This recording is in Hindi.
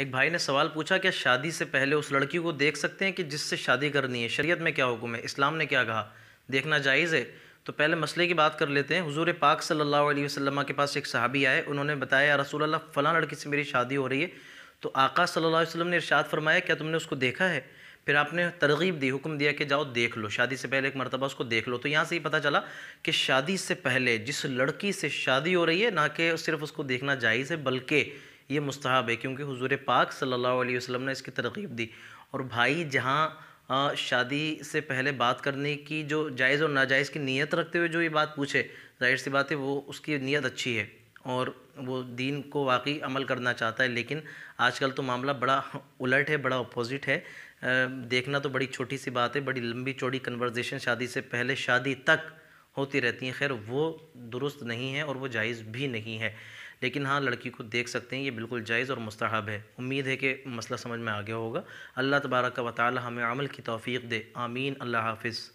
एक भाई ने सवाल पूछा क्या शादी से पहले उस लड़की को देख सकते हैं कि जिससे शादी करनी है शरीयत में क्या हुक्म है इस्लाम ने क्या कहा देखना जायज़ है तो पहले मसले की बात कर लेते हैं हुजूर पाक सल्लल्लाहु अलैहि वसल्लम के पास एक सहाबी आए उन्होंने बताया रसूल अल्लाह फ़लाँ लड़की से मेरी शादी हो रही है तो आका सल्लल्लाहु अलैहि वसल्लम ने इरशाद फरमाया क्या तुमने उसको देखा है फिर आपने तरगीब दी हुक्म दिया कि जाओ देख लो शादी से पहले एक मरतबा उसको देख लो तो यहाँ से ही पता चला कि शादी से पहले जिस लड़की से शादी हो रही है ना कि सिर्फ उसको देखना जायज़ है बल्कि ये मुस्ताहब है क्योंकि हुजूर पाक सल्लल्लाहु अलैहि वसल्लम ने इसकी तरगीब दी और भाई जहाँ शादी से पहले बात करने की जो जायज़ और नाजायज़ की नीयत रखते हुए जो ये बात पूछे जाहिर सी बात है वो उसकी नीयत अच्छी है और वो दीन को वाकई अमल करना चाहता है लेकिन आजकल तो मामला बड़ा उलट है बड़ा अपोजिट है देखना तो बड़ी छोटी सी बात है बड़ी लंबी चौड़ी कन्वर्जेशन शादी से पहले शादी तक होती रहती हैं खैर वो दुरुस्त नहीं है और वो जायज़ भी नहीं है लेकिन हाँ लड़की को देख सकते हैं ये बिल्कुल जायज़ और मुस्तहब है उम्मीद है कि मसला समझ में आ गया होगा अल्लाह तबारक का ताली हमें अमल की तोफ़ी दे आमीन अल्लाह हाफिज़